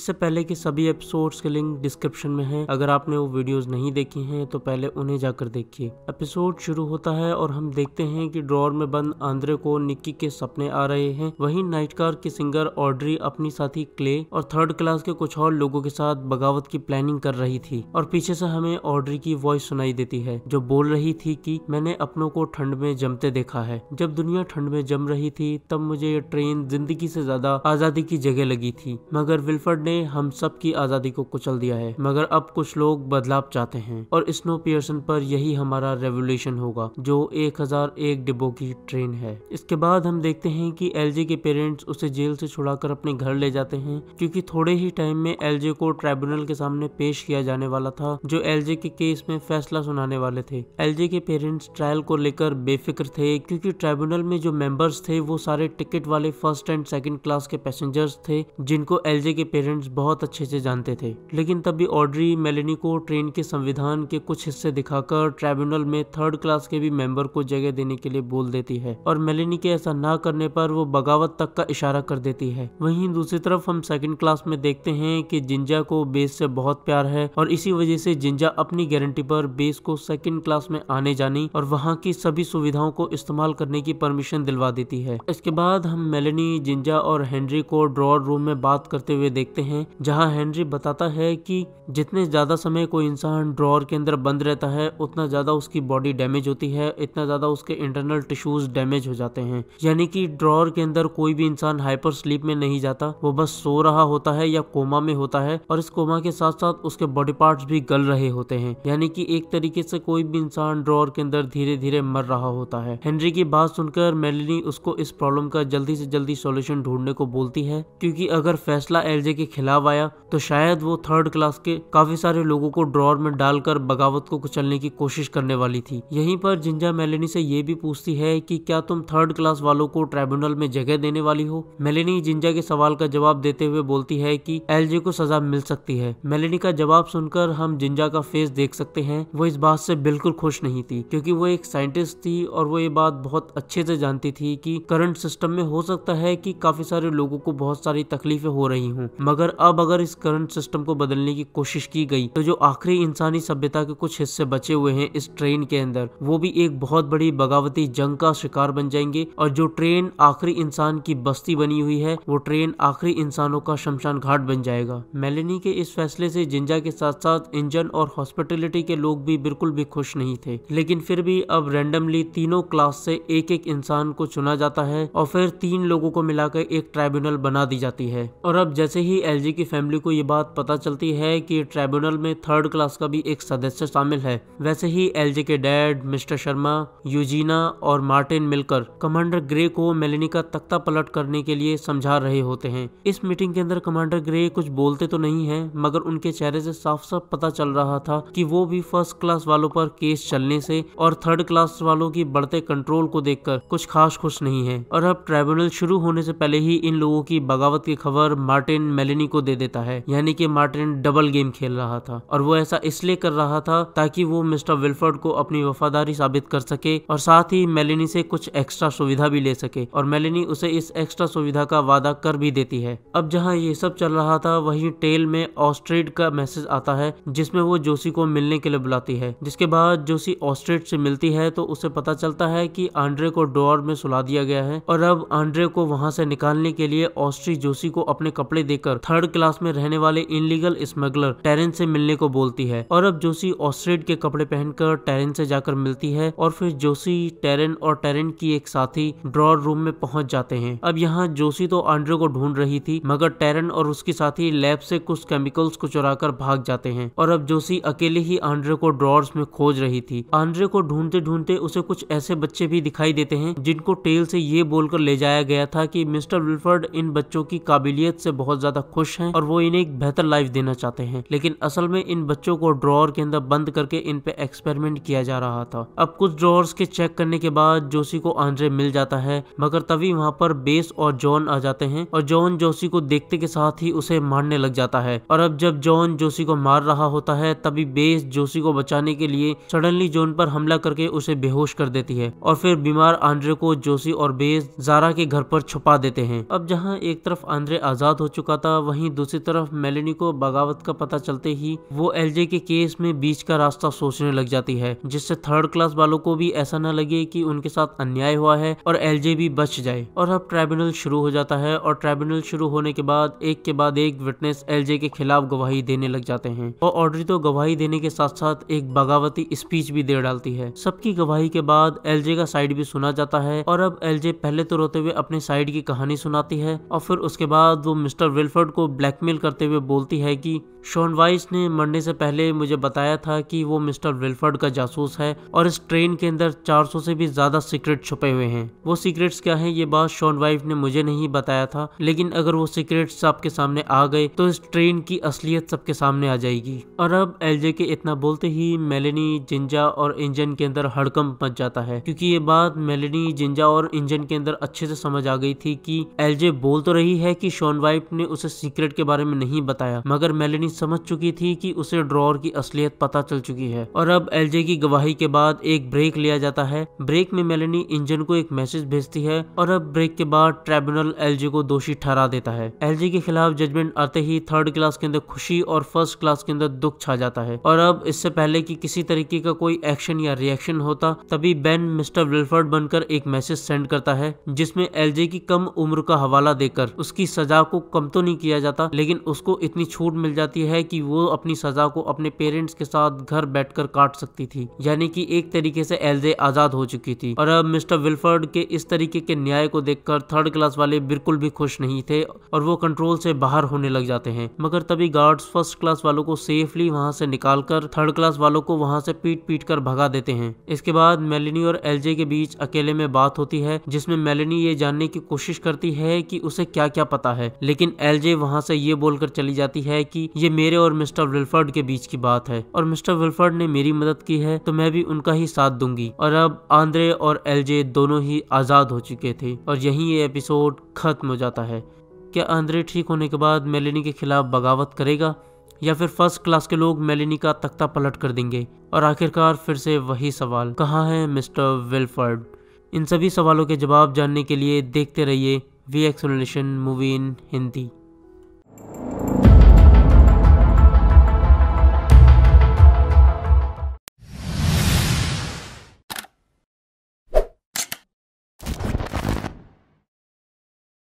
इससे पहले के सभी एपिसोड्स के लिंक डिस्क्रिप्शन में है अगर आपने वो वीडियोस नहीं देखी हैं तो पहले उन्हें जाकर देखिए एपिसोड शुरू होता है और हम देखते हैं कि ड्रॉर में बंद आंद्रे को निक्की के सपने आ रहे हैं वहीं कार की सिंगर ऑड्री अपनी साथी क्ले और थर्ड क्लास के कुछ और लोगों के साथ बगावत की प्लानिंग कर रही थी और पीछे से हमें ऑड्री की वॉइस सुनाई देती है जो बोल रही थी कि मैंने अपनों को ठंड में जमते देखा है जब दुनिया ठंड में जम रही थी तब मुझे ये ट्रेन जिंदगी से ज्यादा आजादी की जगह लगी थी मगर विल्फर्ड ने ने हम सब की आजादी को कुचल दिया है मगर अब कुछ लोग बदलाव चाहते हैं और स्नो पियर्सन पर यही हमारा रेवोल्यूशन होगा जो 1001 डिब्बों की ट्रेन है इसके बाद हम देखते हैं कि एलजे के पेरेंट्स उसे जेल से छुड़ाकर अपने घर ले जाते हैं क्योंकि थोड़े ही टाइम में एलजे को ट्राइब्यूनल के सामने पेश किया जाने वाला था जो एलजे के केस में फैसला सुनाने वाले थे एलजे के पेरेंट्स ट्रायल को लेकर बेफिक्र थे क्योंकि ट्राइब्यूनल में जो मेंबर्स थे वो सारे टिकट वाले फर्स्ट एंड सेकंड क्लास के पैसेंजर्स थे जिनको एलजे के पेरेंट्स फ्रेंड्स बहुत अच्छे से जानते थे लेकिन तब भी ऑड्री मेलेनी को ट्रेन के संविधान के कुछ हिस्से दिखाकर ट्राइब्यूनल में थर्ड क्लास के भी मेंबर को जगह देने के लिए बोल देती है और मेलेनी के ऐसा ना करने पर वो बगावत तक का इशारा कर देती है वही दूसरी तरफ हम सेकेंड क्लास में देखते हैं की जिंजा को बेस से बहुत प्यार है और इसी वजह से जिंजा अपनी गारंटी पर बेस को सेकेंड क्लास में आने जाने और वहाँ की सभी सुविधाओं को इस्तेमाल करने की परमिशन दिलवा देती है इसके बाद हम मेलेनी जिंजा और हेनरी को ड्रॉर रूम में बात करते हुए देखते हैं हैं जहां हेनरी बताता है कि जितने ज्यादा समय कोई इंसान ड्रॉर के अंदर बंद रहता है उतना ज्यादा उसकी बॉडी डैमेज होती है इतना ज्यादा उसके इंटरनल टिश्यूज डैमेज हो जाते हैं यानी कि ड्रॉर के अंदर कोई भी इंसान हाइपर स्लीप में नहीं जाता वो बस सो रहा होता है या कोमा में होता है और इस कोमा के साथ साथ उसके बॉडी पार्ट भी गल रहे होते हैं यानी कि एक तरीके से कोई भी इंसान ड्रॉर के अंदर धीरे धीरे मर रहा होता है हेनरी की बात सुनकर मेलिनी उसको इस प्रॉब्लम का जल्दी से जल्दी सोल्यूशन ढूंढने को बोलती है क्योंकि अगर फैसला एलजे के खिलाफ आया तो शायद वो थर्ड क्लास के काफी सारे लोगों को ड्रॉर में डालकर बगावत को कुचलने की कोशिश करने वाली थी यहीं पर जिंजा मेलेनी से ये भी पूछती है कि क्या तुम थर्ड क्लास वालों को ट्राibunal में जगह देने वाली हो मेलेनी जिंजा के सवाल का जवाब देते हुए बोलती है कि एलजे को सजा मिल सकती है मेलेनी का जवाब सुनकर हम जिंजा का फेस देख सकते हैं वो इस बात से बिल्कुल खुश नहीं थी क्योंकि वो एक साइंटिस्ट थी और वो ये बात बहुत अच्छे से जानती थी कि करंट सिस्टम में हो सकता है कि काफी सारे लोगों को बहुत सारी तकलीफें हो रही हूँ मगर पर अब अगर इस करंट सिस्टम को बदलने की कोशिश की गई तो जो आखिरी इंसानी सभ्यता के कुछ हिस्से बचे हुए हैं इस ट्रेन के अंदर वो भी एक बहुत बड़ी बगावती जंग का शिकार बन जाएंगे और जो ट्रेन आखिरी इंसान की बस्ती बनी हुई है वो ट्रेन आखिरी इंसानों का शमशान घाट बन जाएगा मेलेनी के इस फैसले से जिंजा के साथ साथ इंजन और हॉस्पिटलिटी के लोग भी बिल्कुल भी खुश नहीं थे लेकिन फिर भी अब रेंडमली तीनों क्लास से एक एक इंसान को चुना जाता है और फिर तीन लोगों को मिलाकर एक ट्राइब्यूनल बना दी जाती है और अब जैसे ही एल एलजी की फैमिली को ये बात पता चलती है कि ट्राibunal में थर्ड क्लास का भी एक सदस्य शामिल है वैसे ही एलजे के डैड मिस्टर शर्मा यूजीना और मार्टिन मिलकर कमांडर ग्रे को मेलिनी का तख्ता पलट करने के लिए समझा रहे होते हैं इस मीटिंग के अंदर कमांडर ग्रे कुछ बोलते तो नहीं है मगर उनके चेहरे से साफ साफ पता चल रहा था की वो भी फर्स्ट क्लास वालों पर केस चलने से और थर्ड क्लास वालों की बढ़ते कंट्रोल को देखकर कुछ खास खुश नहीं है और अब ट्राइब्यूनल शुरू होने से पहले ही इन लोगों की बगावत की खबर मार्टिन मेलिनी को दे देता है यानी कि मार्टिन डबल गेम खेल रहा था और वो ऐसा इसलिए कर रहा था ताकि वो मिस्टर विल्फर्ड को अपनी वफादारी साबित कर सके और साथ ही मेलिनी से कुछ एक्स्ट्रा सुविधा भी ले सके और मेलिनी उसे इस एक्स्ट्रा सुविधा का वादा कर भी देती है अब जहाँ ये सब चल रहा था वही टेल में ऑस्ट्रेड का मैसेज आता है जिसमे वो जोशी को मिलने के लिए बुलाती है जिसके बाद जोशी ऑस्ट्रेड से मिलती है तो उसे पता चलता है की आंड्रे को डोर में सुला दिया गया है और अब आंड्रे को वहां से निकालने के लिए ऑस्ट्री जोशी को अपने कपड़े देकर थर्ड थर्ड क्लास में रहने वाले इनलीगल स्मगलर टेरेंस से मिलने को बोलती है और अब जोशी ऑस्ट्रेड के कपड़े पहनकर टेरेंस से जाकर मिलती है और फिर जोशी टेरेन और टेरेन की एक साथी ड्रॉर रूम में पहुंच जाते हैं अब यहाँ जोशी तो आंड्रे को ढूंढ रही थी मगर टेरन और उसकी साथी लैब से कुछ केमिकल्स को कर भाग जाते हैं और अब जोशी अकेले ही आंड्रे को ड्रॉर्स में खोज रही थी आंड्रे को ढूंढते ढूंढते उसे कुछ ऐसे बच्चे भी दिखाई देते हैं जिनको टेल से ये बोलकर ले जाया गया था कि मिस्टर विल्फर्ड इन बच्चों की काबिलियत से बहुत ज्यादा खुश खुश हैं और वो इन्हें एक बेहतर लाइफ देना चाहते हैं लेकिन असल में इन बच्चों को ड्रॉर के अंदर बंद करके इन पे एक्सपेरिमेंट किया जा रहा था अब कुछ ड्रॉर्स के चेक करने के बाद जोशी को आंद्रे मिल जाता है मगर तभी वहाँ पर बेस और जॉन आ जाते हैं और जॉन जोशी को देखते के साथ ही उसे मारने लग जाता है और अब जब जॉन जोशी को मार रहा होता है तभी बेस जोशी को बचाने के लिए सडनली जॉन पर हमला करके उसे बेहोश कर देती है और फिर बीमार आंद्रे को जोशी और बेस जारा के घर पर छुपा देते हैं अब जहाँ एक तरफ आंद्रे आजाद हो चुका था वहीं दूसरी तरफ मेलेनी को बगावत का पता चलते ही वो एलजे के केस में बीच का रास्ता सोचने लग जाती है जिससे थर्ड क्लास वालों को भी ऐसा न लगे कि उनके साथ अन्याय हुआ है और एलजे भी बच जाए और अब ट्राइब्यूनल शुरू हो जाता है और ट्राइब्यूनल शुरू होने के बाद एक के बाद एक विटनेस एलजे के खिलाफ गवाही देने लग जाते हैं और ऑड्री तो गवाही देने के साथ साथ एक बगावती स्पीच भी दे डालती है सबकी गवाही के बाद एलजे का साइड भी सुना जाता है और अब एलजे पहले तो रोते हुए अपने साइड की कहानी सुनाती है और फिर उसके बाद वो मिस्टर विल्फर्ड को को ब्लैकमेल करते हुए बोलती है कि शॉन वाइस ने मरने से पहले मुझे बताया था कि वो मिस्टर विल्फर्ड का जासूस है और इस ट्रेन के अंदर 400 से भी ज्यादा सीक्रेट छुपे हुए हैं वो सीक्रेट्स क्या हैं ये बात शॉन वाइफ ने मुझे नहीं बताया था लेकिन अगर वो सीक्रेट्स आपके सामने आ गए तो इस ट्रेन की असलियत सबके सामने आ जाएगी और अब एल के इतना बोलते ही मेलनी जिंजा और इंजन के अंदर हड़कम मच जाता है क्योंकि ये बात मेलनी जिंजा और इंजन के अंदर अच्छे से समझ आ गई थी कि एल बोल तो रही है कि शॉन वाइफ ने उसे सीक्रेट के बारे में नहीं बताया मगर मेलेनी समझ चुकी थी कि उसे ड्रॉर की असलियत पता चल चुकी है और अब एलजे की गवाही के बाद एक ब्रेक लिया जाता है ब्रेक में मेलेनी इंजन को एक मैसेज भेजती है और अब ब्रेक के बाद ट्रिब्यूनल एलजे को दोषी ठहरा देता है एलजे के खिलाफ जजमेंट आते ही थर्ड क्लास के अंदर खुशी और फर्स्ट क्लास के अंदर दुख छा जाता है और अब इससे पहले कि किसी तरीके का कोई एक्शन या रिएक्शन होता तभी बेन मिस्टर विल्फर्ड बनकर एक मैसेज सेंड करता है जिसमे एलजे की कम उम्र का हवाला देकर उसकी सजा को कम तो नहीं किया किया जाता लेकिन उसको इतनी छूट मिल जाती है कि वो अपनी सजा को अपने पेरेंट्स के साथ घर बैठकर काट सकती थी यानी कि एक तरीके से एलजे आजाद हो चुकी थी और अब मिस्टर विल्फर्ड के इस तरीके के न्याय को देखकर थर्ड क्लास वाले बिल्कुल भी खुश नहीं थे और वो कंट्रोल से बाहर होने लग जाते हैं मगर तभी गार्ड्स फर्स्ट क्लास वालों को सेफली वहां से निकाल कर थर्ड क्लास वालों को वहां से पीट पीट कर भगा देते हैं इसके बाद मेलिनी और एलजे के बीच अकेले में बात होती है जिसमें मेलिनी ये जानने की कोशिश करती है कि उसे क्या क्या पता है लेकिन एलजे वहां वहां से ये बोलकर चली जाती है कि ये मेरे और मिस्टर विल्फर्ड के बीच की बात है और मिस्टर विल्फर्ड ने मेरी मदद की है तो मैं भी उनका ही साथ दूंगी और अब आंद्रे और एलजे दोनों ही आजाद हो चुके थे और यही ये एपिसोड खत्म हो जाता है क्या आंद्रे ठीक होने के बाद मेलिनी के खिलाफ बगावत करेगा या फिर फर्स्ट क्लास के लोग मेलिनी का तख्ता पलट कर देंगे और आखिरकार फिर से वही सवाल कहाँ है मिस्टर विल्फर्ड इन सभी सवालों के जवाब जानने के लिए देखते रहिए V explanation movie in Hindi